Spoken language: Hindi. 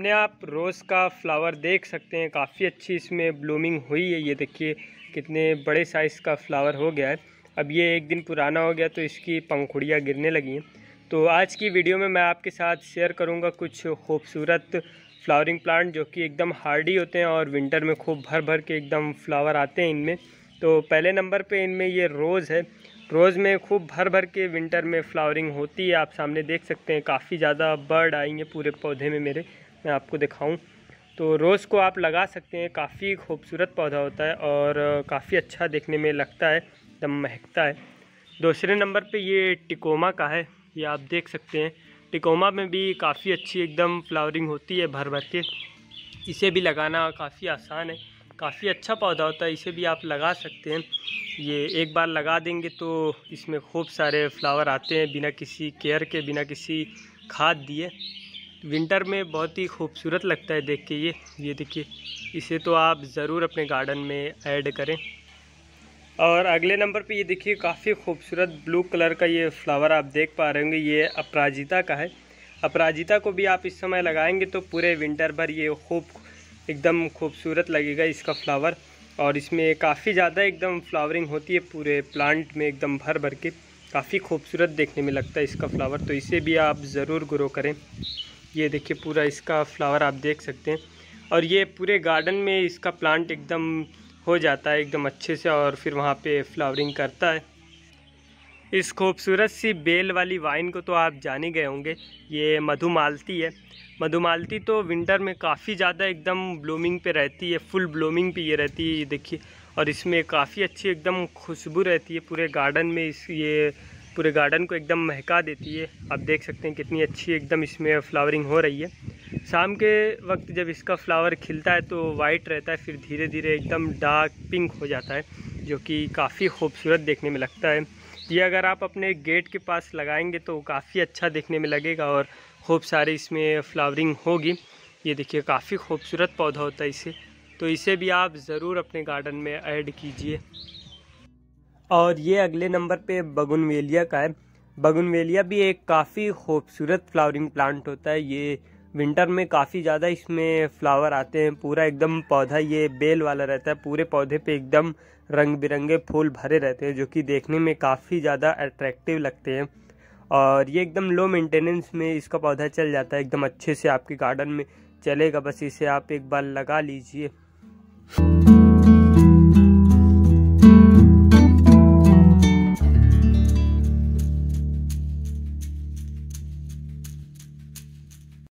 सामने आप रोज़ का फ्लावर देख सकते हैं काफ़ी अच्छी इसमें ब्लूमिंग हुई है ये देखिए कितने बड़े साइज़ का फ्लावर हो गया है अब ये एक दिन पुराना हो गया तो इसकी पंखुड़ियाँ गिरने लगी हैं तो आज की वीडियो में मैं आपके साथ शेयर करूँगा कुछ खूबसूरत फ्लावरिंग प्लांट जो कि एकदम हार्डी होते हैं और विंटर में खूब भर भर के एकदम फ्लावर आते हैं इनमें तो पहले नंबर पे इनमें ये रोज़ है रोज़ में खूब भर भर के विंटर में फ्लावरिंग होती है आप सामने देख सकते हैं काफ़ी ज़्यादा बर्ड आई हैं पूरे पौधे में मेरे मैं आपको दिखाऊं तो रोज़ को आप लगा सकते हैं काफ़ी खूबसूरत पौधा होता है और काफ़ी अच्छा देखने में लगता है एकदम महकता है दूसरे नंबर पे ये टिकोमा का है ये आप देख सकते हैं टिकोमा में भी काफ़ी अच्छी एकदम फ्लावरिंग होती है भर भर के इसे भी लगाना काफ़ी आसान है काफ़ी अच्छा पौधा होता है इसे भी आप लगा सकते हैं ये एक बार लगा देंगे तो इसमें खूब सारे फ्लावर आते हैं बिना किसी केयर के बिना किसी खाद दिए विंटर में बहुत ही खूबसूरत लगता है देख के ये ये देखिए इसे तो आप ज़रूर अपने गार्डन में ऐड करें और अगले नंबर पे ये देखिए काफ़ी खूबसूरत ब्लू कलर का ये फ्लावर आप देख पा रहे होंगे ये अपराजिता का है अपराजिता को भी आप इस समय लगाएंगे तो पूरे विंटर भर ये खूब एकदम खूबसूरत लगेगा इसका फ्लावर और इसमें काफ़ी ज़्यादा एकदम फ्लावरिंग होती है पूरे प्लांट में एकदम भर भर के काफ़ी खूबसूरत देखने में लगता है इसका फ्लावर तो इसे भी आप ज़रूर ग्रो करें ये देखिए पूरा इसका फ्लावर आप देख सकते हैं और ये पूरे गार्डन में इसका प्लांट एकदम हो जाता है एकदम अच्छे से और फिर वहाँ पे फ्लावरिंग करता है इस खूबसूरत सी बेल वाली वाइन को तो आप जान ही गए होंगे ये मधुमालती है मधुमालती तो विंटर में काफ़ी ज़्यादा एकदम ब्लूमिंग पे रहती है फुल ब्लूमिंग पे ये रहती है ये देखिए और इसमें काफ़ी अच्छी एकदम खुशबू रहती है पूरे गार्डन में इस ये पूरे गार्डन को एकदम महका देती है आप देख सकते हैं कितनी अच्छी एकदम इसमें फ्लावरिंग हो रही है शाम के वक्त जब इसका फ्लावर खिलता है तो वाइट रहता है फिर धीरे धीरे एकदम डार्क पिंक हो जाता है जो कि काफ़ी खूबसूरत देखने में लगता है ये अगर आप अपने गेट के पास लगाएंगे तो काफ़ी अच्छा देखने में लगेगा और खूब सारी इसमें फ्लावरिंग होगी ये देखिए काफ़ी खूबसूरत पौधा होता है इसे तो इसे भी आप ज़रूर अपने गार्डन में ऐड कीजिए और ये अगले नंबर पे बगनवेलिया का है बगुनवेलिया भी एक काफ़ी खूबसूरत फ्लावरिंग प्लांट होता है ये विंटर में काफ़ी ज़्यादा इसमें फ्लावर आते हैं पूरा एकदम पौधा ये बेल वाला रहता है पूरे पौधे पे एकदम रंग बिरंगे फूल भरे रहते हैं जो कि देखने में काफ़ी ज़्यादा अट्रैक्टिव लगते हैं और ये एकदम लो मेंटेनेंस में इसका पौधा चल जाता है एकदम अच्छे से आपके गार्डन में चलेगा बस इसे आप एक बार लगा लीजिए